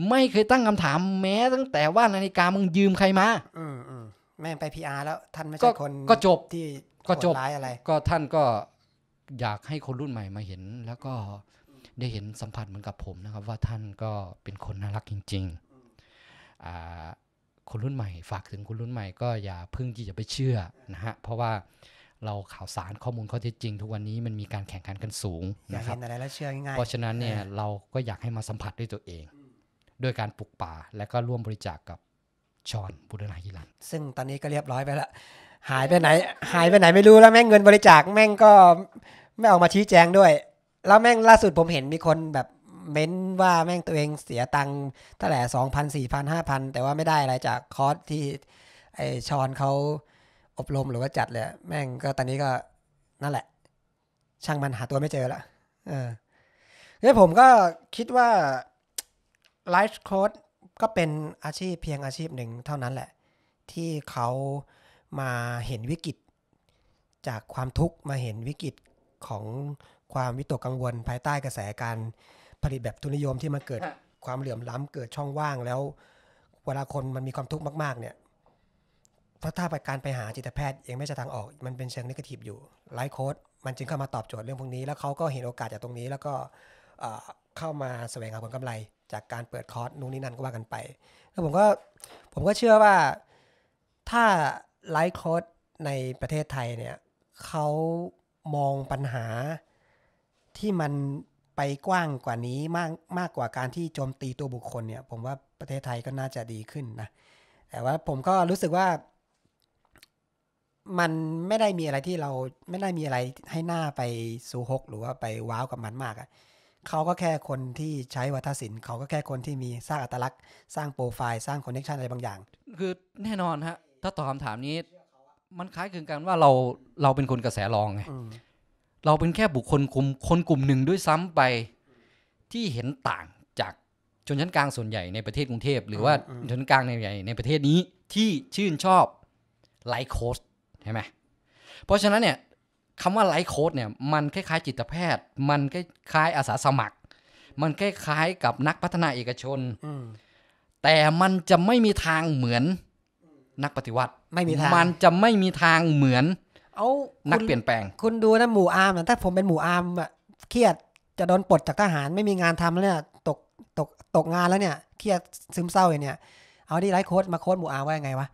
Speaker 1: ไม่เคยตั้งคำถามแม้ตั้งแต่ว่านาฬิกามึงยืมใครมาอืมอืมแม่ไปพีอาร์แล้วท่านไม่ใช่คนก็จบที่ก็จบร้ายอะไร ก็ท่านก็อยากให้คนรุ่นใหม่มาเห็น แล้วก็ได้เห็นสัมผัสเหมือนกับผมนะครับว่าท่านก็เป็นคนน่ารักจริงๆคนรุ่นใหม่ ฝากถึงคนรุ่นใหม่ก็อย่าพึ่งที่จะไปเชื่อนะฮะเพราะว่าเราข่าวสารข้อมูลข้อเท็จจริง ทุกวันนี้มันมีการแข่งขันกันสูงนะครับ
Speaker 2: เพราะฉะนั้นเนี่ย
Speaker 1: เราก็อยากให้มาสัมผัสด้วยตัวเองโดยการปลูกป่าและก็ร่วมบริจาคกกับชอนบุรณาฮิรัน ซึ่ง
Speaker 2: ตอนนี้ก็เรียบร้อยไปละ
Speaker 1: หายไปไหน หายไปไหนไม่รู
Speaker 2: ้แล้วแม่งเงินบริจาคแม่งก็ไม่ออกมาชี้แจงด้วย แล้วแม่งล่าสุดผมเห็นมีคนแบบเม้นว่าแม่งตัวเองเสียตังค์ตั้งแต่สองพันสี่พันห้าพันแต่ว่าไม่ได้อะไรจากคอร์สที่ไอชอนเขาอบรมหรือว่าจัดเลยแม่งก็ตอนนี้ก็นั่นแหละ ช่างมันหาตัวไม่เจอละ เออเนี่ยผมก็คิดว่าไลฟ์โค้ดก็เป็นอาชีพเพียงอาชีพหนึ่งเท่านั้นแหละ ที่เขามาเห็นวิกฤตจากความทุกข์มาเห็นวิกฤตของความวิตกกังวล ภายใต้กระแสการผลิตแบบทุนนิยมที่มันเกิดความเหลื่อมล้ำเกิดช่องว่างแล้วเวลาคนมันมีความทุกข์มาก ๆเนี่ยถ้าถ้าไปการไปหาจิตแพทย์ยังไม่จะทางออกมันเป็นเชิงนิเกทีฟอยู่ไลฟ์โค้ดมันจึงเข้ามาตอบโจทย์เรื่องพวกนี้แล้วเขาก็เห็นโอกาสจากตรงนี้ แล้วก็เข้ามาแสวงหาผลกำไรจากการเปิดคอร์สนู่นนี่นั่นก็ว่ากันไปแล้วผมก็ผมก็เชื่อว่าถ้าไลฟ์คอร์สในประเทศไทยเนี่ยเขามองปัญหาที่มันไปกว้างกว่านี้มากมากกว่าการที่โจมตีตัวบุคคลเนี่ยผมว่าประเทศไทยก็น่าจะดีขึ้นนะแต่ว่าผมก็รู้สึกว่ามันไม่ได้มีอะไรที่เราไม่ได้มีอะไรให้หน้าไปสูฮกหรือว่าไปว้าวกับมันมากอะเขาก็แค่คนที่ใช้วัฒนศิลป์เขาก็แค่คนที่มีสร้างอัตลักษณ์ สร้างโปรไฟล์สร้างคอนเนคชันอะไรบา
Speaker 1: งอย่างคือแน่นอนฮะถ้าตอบคำถามนี้มันคล้ายคลึงกันว่าเราเราเป็นคนกระแสรองไงเราเป็นแค่บุคคลกลุ่มคนกลุ่มหนึ่งด้วยซ้ำไปที่เห็นต่างจากชนชั้นกลางส่วนใหญ่ในประเทศกรุงเทพหรือว่าชนชั้นกลางในใหญ่ในประเทศนี้ที่ชื่นชอบไลค์โค้ชใช่ไหมเพราะฉะนั้นเนี่ยคำว่าไลฟ์โค้ดเนี่ยมันคล้ายๆ จิตแพทย์ มันคล้ายๆอาสาสมัคร มันคล้ายๆกับนักพัฒนาเอกชนแต่มันจะไม่มีทางเหมือนนักปฏิวัติไม่มีทางมันจะไม่มีทางเหมือน
Speaker 2: เอานักเปลี่ยนแปลง คุณดูนะหมู่อาร์มถ้าผมเป็นหมู่อาร์มอะเครียดจะโดนปลดจากทหารไม่มีงานทำแล้วเนี่ยตกตกตกงานแล้วเนี่ย เครียดซึมเศร้าอย่างเนี่ย เอาดีไลฟ์โค้ดมาโค้ดหมู่อาร์มว่าไงวะ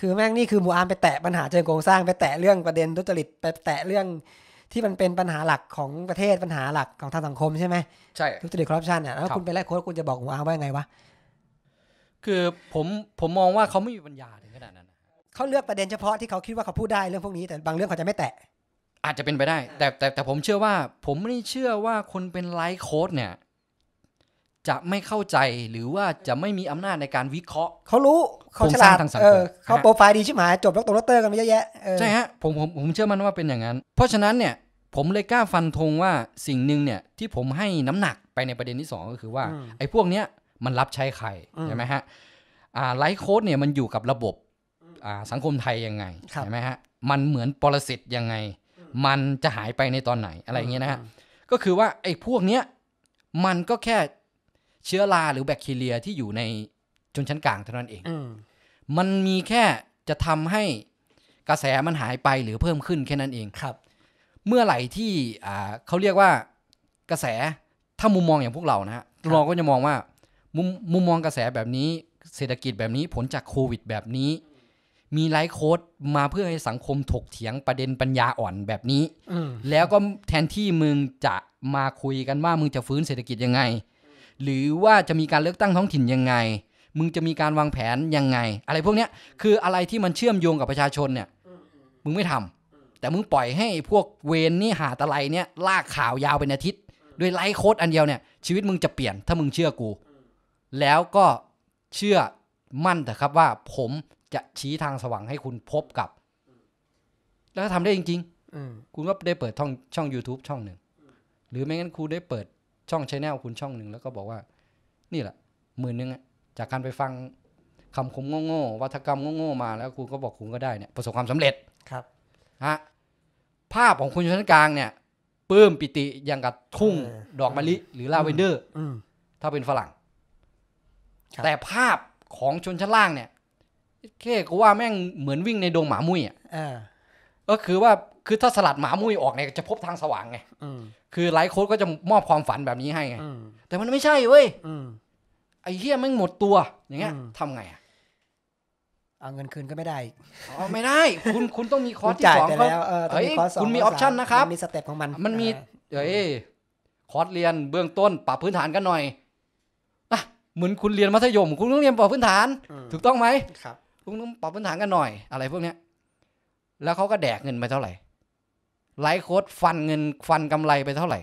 Speaker 2: คือแม่งนี่คือมูอามไปแตะปัญหาเชิงโครงสร้าง ไปแตะเรื่องประเด็นทุจริตไปแตะเรื่องที่มันเป็นปัญหาหลักของประเทศปัญหาหลักของทางสังคมใช่ไหมใช่ทุจริตคอร์รัปชันเนี่ยแล้วคุณไปไล่โค้ดคุณจะบอกมูอามว่าไงวะ
Speaker 1: คือผมผมมองว่าเขาไม่มีปัญญาถึงขนาดนั้น
Speaker 2: เขาเลือกประเด็นเฉพาะที่เขาคิดว่าเขาพูดได้เรื่องพวกนี้แต่บางเรื่องเขาจะไม่
Speaker 1: แตะอาจจะเป็นไปได้ แต่แต่แต่ผมเชื่อว่าผมไม่เชื่อว่าคนเป็นไลฟ์โค้ดเนี่ยจะไม่เข้าใจหรือว่าจะไม่มีอำนาจในการวิเคราะห์ เขาร
Speaker 2: ู้เขาฉลาดทางสังคมเขาโปรไฟล์ดีชิบหายจบแล้วตกรงเตอร์กันเยอะแยะใช่ฮะ
Speaker 1: ผมผมผมเชื่อมั่นว่าเป็นอย่างนั้น เพราะฉะนั้นเนี่ยผมเลยกล้าฟันธงว่าสิ่งหนึ่งเนี่ยที่ผมให้น้ำหนักไปในประเด็นที่ 2 ก็คือว่าไอ้พวกเนี้ยมันรับใช้ใคร ใช่ไหมฮะไลฟ์โค้ดเนี่ยมันอยู่กับระบบอ่าสังคมไทยยังไงใช่ไหมฮะมันเหมือนปรสิตยังไง มันจะหายไปในตอนไหนอะไรเงี้ยนะฮะก็คือว่าไอ้พวกเนี้ยมันก็แค่เชื้อราหรือแบคทีเรียที่อยู่ในชนชั้นกลางเท่านั้นเอง มันมีแค่จะทำให้กระแสมันหายไปหรือเพิ่มขึ้นแค่นั้นเองครับ เมื่อไหร่ที่เขาเรียกว่ากระแสถ้ามุมมองอย่างพวกเรานะฮะเราก็จะมองว่ามุมมุมมองกระแสแบบนี้เศรษฐกิจแบบนี้ผลจากโควิดแบบนี้ มีไลฟ์โค้ดมาเพื่อให้สังคมถกเถียงประเด็นปัญญาอ่อนแบบนี้แล้วก็แทนที่มึงจะมาคุยกันว่ามึงจะฟื้นเศรษฐกิจยังไงหรือว่าจะมีการเลือกตั้งท้องถิ่นยังไง มึงจะมีการวางแผนยังไง อะไรพวกเนี้ยคืออะไรที่มันเชื่อมโยงกับประชาชนเนี่ย มึงไม่ทำ แต่มึงปล่อยให้พวกเวนนี่หาตะไลเนี่ย ลากข่าวยาวเป็นอาทิตย์ ด้วยไลฟ์โค้ดอันเดียวเนี่ยชีวิตมึงจะเปลี่ยน ถ้ามึงเชื่อกู แล้วก็เชื่อมั่นเถอะครับว่าผมจะชี้ทางสว่างให้คุณพบกับ แล้วทำได้จริงๆคุณก็ได้เปิดช่องช่อง YouTube ช่องหนึ่งหรือไม่งั้นคุณได้เปิดช่องชแนลคุณช่องหนึ่งแล้วก็บอกว่า นี่แหละหมื่นหนึ่งจากการไปฟังคำคมโง่ๆวัฒกรรมโง่ๆมาแล้วคุณก็บอกคุณก็ได้เนี่ยประสบความสำเร็จครับฮะภาพของคุณชั้นกลางเนี่ยปื้มปิติอย่างกับทุ่ง ดอกมะลิ หรือลาเวนเดอร์ถ้าเป็นฝรั่งแต่ภาพของชนชั้นล่างเนี่ยแค่ก็ว่าแม่งเหมือนวิ่งในดงหมามุ้ยอ่ะก็คือว่าคือถ้าสลัดหมามุ้ยออกเนี่ยจะพบทางสว่างไงคือไลฟ์โค้ดก็จะมอบความฝันแบบนี้ให้ไง แต่มันไม่ใช่เว้ยไอ้เฮียมันหมดตัวอย่างเงี้ยทำไงอะเอาเงินคืนก็ไม่ได้อ๋อไม่ได้คุณคุณต้องมีคอร์สที่สองเขาเฮ้ยคุณมีออปชั่นนะครับมีสเต็ปของมันมันมีเฮ้ยคอร์สเรียนเบื้องต้น ปรับพื้นฐานกันหน่อยอะเหมือนคุณเรียนมัธยม คุณต้องเรียนปรับพื้นฐาน ถูกต้องไหมครับคุณต้องปรับพื้นฐานกันหน่อย อะไรพวกเนี้ย แล้วเขาก็แดกเงินไปเท่าไหร่ไลฟ์โค้ดฟันเงินฟันกำไรไปเท่าไหร่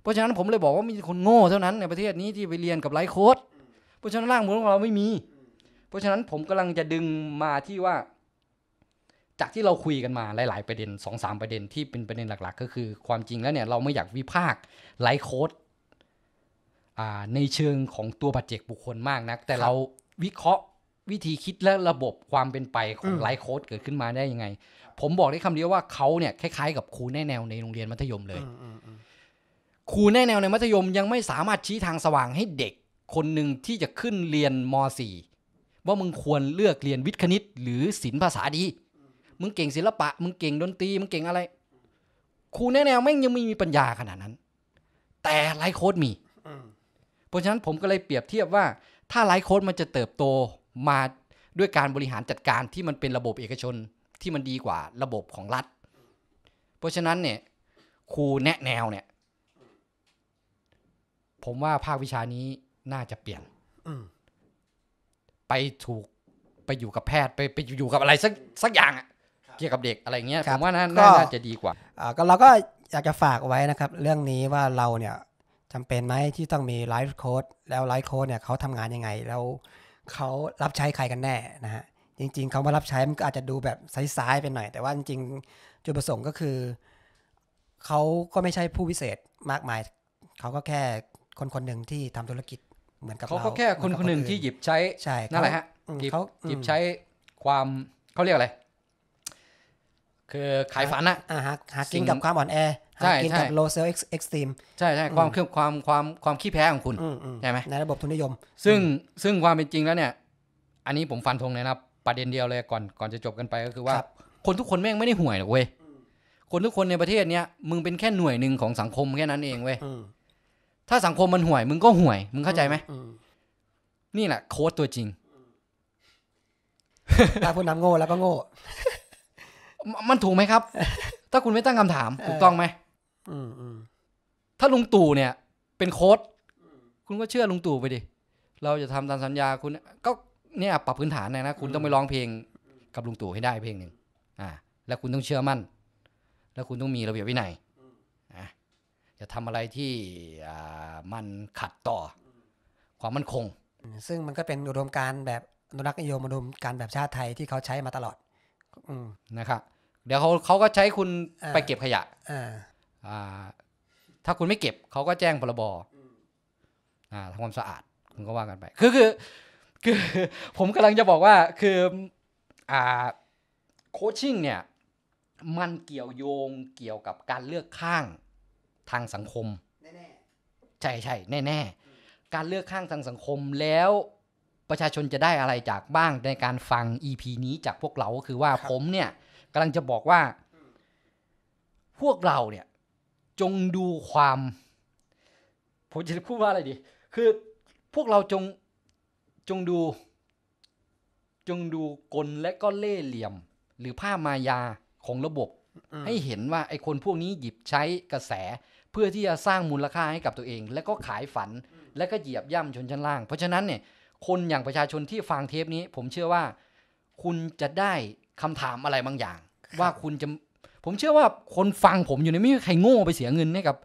Speaker 1: เพราะฉะนั้นผมเลยบอกว่ามีคนโง่เท่านั้น ในประเทศนี้ที่ไปเรียนกับไลฟ์โค้ด เพราะฉะนั้นร่างมือของเราไม่มี เพราะฉะนั้นผมกำลังจะดึงมาที่ว่า จากที่เราคุยกันมาหลาย ๆ ประเด็นสองสาประเด็นที่เป็นประเด็นหลัก ๆ ก็คือความจริงแล้วเนี่ยเราไม่อยากวิพากษ์ไลฟ์โค้ดในเชิงของตัวบัจเจกบบุคคลมากนัก แต่เราวิเคราะห์วิธีคิดและระบบความเป็นไป ของไลฟ์โค้ดเกิดขึ้นมาได้ยังไง ผมบอกได้คำเดียวว่าเขาเนี่ยคล้ายๆกับครูแนแนวในโรงเรียนมัธยมเลย ครูแนแนวในมัธยมยังไม่สามารถชี้ทางสว่างให้เด็กคนหนึ่งที่จะขึ้นเรียนม .4 ว่ามึงควรเลือกเรียนวิทย์คณิตหรือศิลปภาษาดี มึงเก่งศิลปะ มึงเก่งดนตรี มึงเก่งอะไร ครูแนแนวแม่งยังไม่มีปัญญาขนาดนั้น แต่ไลฟ์โค้ดมี เพราะฉะนั้นผมก็เลยเปรียบเทียบว่า ถ้าไลฟ์โค้ดมันจะเติบโตมาด้วยการบริหารจัดการที่มันเป็นระบบเอกชนที่มันดีกว่าระบบของรัฐ เพราะฉะนั้นเนี่ย ครูแนะแนวเนี่ย ผมว่าภาควิชานี้น่าจะเปลี่ยนไปถูกไปอยู่กับแพทย์ไปไปอยู่กับอะไรสักสักอย่างเกี่ยวกับเด็กอะไรเงี้ยผมว่าน่าจะดีกว่า
Speaker 2: ก็เราก็อยากจะฝากไว้นะครับ เรื่องนี้ว่าเราเนี่ยจำเป็นไหมที่ต้องมีไลฟ์โค้ดแล้วไลฟ์โค้ดเนี่ยเขาทำงานยังไงแล้วเขารับใช้ใครกันแน่นะฮะจริง ๆ เขามารับใช้มันก็อาจจะดูแบบซ้าย ๆ ไปหน่อย แต่ว่าจริงๆจุดประสงค์ก็คือเขาก็ไม่ใช่ผู้วิเศษมากมายเขาก็แค่คนคนหนึ่งที่ทำธุรกิจ
Speaker 1: เหมือนกับเราเขาแค่คนคนหนึ่งที่หยิบใช้ใช่นั่นแหละฮะเขาหยิบใช้ความเขาเรียกอะไรคือขายฝันอะหาหากินกับความอ่อนแอหากินกับ
Speaker 2: low self extreme
Speaker 1: ใช่ใช่ความคือความความความขี้แพ้ของคุณใช่ไหมในระบบทุนนิยม ซึ่งซึ่งความเป็นจริงแล้วเนี่ย อันนี้ผมฟันธงเลยนะประเด็นเดียวเลยก่อนก่อนจะจบกันไปก็คือว่าคนทุกคนแม่งไม่ได้ห่วยหรอกเว้ย คนทุกคนในประเทศเนี้ย มึงเป็นแค่หน่วยหนึ่งของสังคมแค่นั้นเองเว้ย ถ้าสังคมมันห่วย มึงก็ห่วย มึงเข้าใจไหมนี่แหละโค้ดตัวจริงถ้าคุณนำโง่แล้วก็โง่มันถูกไหมครับ ถ้าคุณไม่ตั้งคำถามถูกต้องไหมถ้าลุงตู่เนี่ย เป็นโค้ดคุณก็เชื่อลุงตู่ไปดิ เราจะทำตามสัญญาคุณก็เนี่ยปรับพื้นฐานนะนะคุณต้องไปร้องเพลงกับลุงตู่ให้ได้เพลงหนึ่งอ่าแล้วคุณต้องเชื่อมั่นแล้วคุณต้องมีระเบียบวินัยอ่ะจะทำอะไรที่อ่ามันขัดต่อ ความมั่นคงซึ่งมันก็เป็นอุดมการแบบอนุรักษ์นิยมอุด
Speaker 2: มการแบบชาติไทยที่เขาใช้มาตลอด
Speaker 1: นะครับ เดี๋ยวเขาเขาก็ใช้คุณไปเก็บขยะถ้าคุณไม่เก็บเขาก็แจ้งพรบทำความสะอาดคุณก็ว่ากันไปคือคือคือผมกำลังจะบอกว่าคือโคชชิ่งเนี่ย มันเกี่ยวโยงเกี่ยวกับการเลือกข้างทางสังคมใช่ใช่แน่่การเลือกข้างทางสังคมแล้วประชาชนจะได้อะไรจากบ้างในการฟัง EP นี้จากพวกเราก็คือว่าผมเนี่ยกำลังจะบอกว่า พวกเราเนี่ยจงดูความ ผมจะพูดว่าอะไรดี คือพวกเราจงจงดู จงดูกลและก็เล่เหลี่ยม หรือผ้ามายาของระบบ ให้เห็นว่าไอ้คนพวกนี้หยิบใช้กระแส เพื่อที่จะสร้างมูลค่าให้กับตัวเอง แล้วก็ขายฝัน และก็เหยียบย่ำชนชั้นล่าง เพราะฉะนั้นเนี่ยคนอย่างประชาชนที่ฟังเทปนี้ ผมเชื่อว่าคุณจะได้คำถามอะไรบางอย่าง ว่าคุณจะผมเชื่อว่าคนฟังผมอยู่ในไม่มีใครโง่ไปเสียเงินให้กับ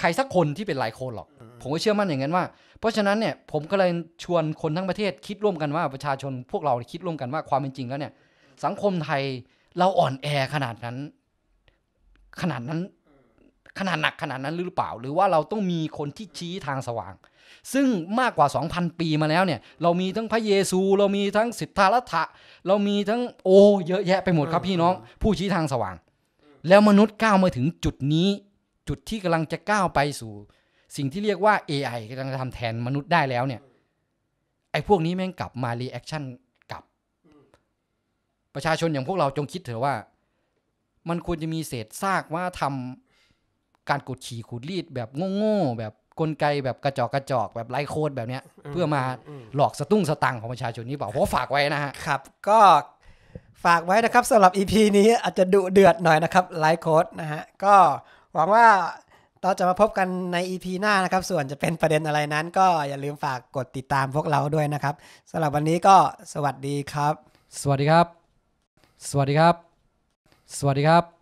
Speaker 1: ใครสักคนที่เป็นหลายคนหรอก ผมก็เชื่อมั่นอย่างนั้นว่า เพราะฉะนั้นเนี่ยผมก็เลยชวนคนทั้งประเทศ คิดร่วมกันว่าประชาชนพวกเราคิดร่วมกันว่าความเป็นจริงแล้วเนี่ยสังคมไทยเราอ่อนแอขนาดนั้น ขนาดนั้นขนาดหนักขนาดนั้นหรือเปล่า หรือว่าเราต้องมีคนที่ชี้ทางสว่าง ซึ่งมากกว่า2,000ปีมาแล้วเนี่ยเรามีทั้งพระเยซู เรามีทั้งสิทธาลัทธะเรามีทั้งโอ้เยอะแยะ ไปหมดครับพี่น้อง ผู้ชี้ทางสว่างแล้วมนุษย์ก้าวมาถึงจุดนี้ จุดที่กำลังจะก้าวไปสู่ สิ่งที่เรียกว่า AI กำลังจะทำแทนมนุษย์ได้แล้วเนี่ย ไอ้พวกนี้แม่งกลับมา รีแอคชั่นกลับ ประชาชนอย่างพวกเราจงคิดเถอะว่า มันควรจะมีเศษซากว่าทำการกดขี่ขูดรีดแบบโง่ๆแบบกลไกแบบกระจอกกระจอก แบบไรโคดแบบเนี้ย เพื่อมาหลอกสะตุ้งสตังของประชาชนนี่เปล่าเพราะฝากไว้นะฮะครับก็ฝากไว้นะครับสำหรับ EP นี้อาจจะดุเดือดหน่อยนะครับ
Speaker 2: ไลฟ์โค้ดนะฮะก็หวังว่าเราจะมาพบกันใน EP หน้านะครับ ส่วนจะเป็นประเด็นอะไรนั้นก็อย่าลืมฝากกดติดตามพวกเราด้วยนะครับสำหรับวันนี้ก็สวัสดีครับ สวัสดีครับ สวัสดีครับ สวัสดีครับ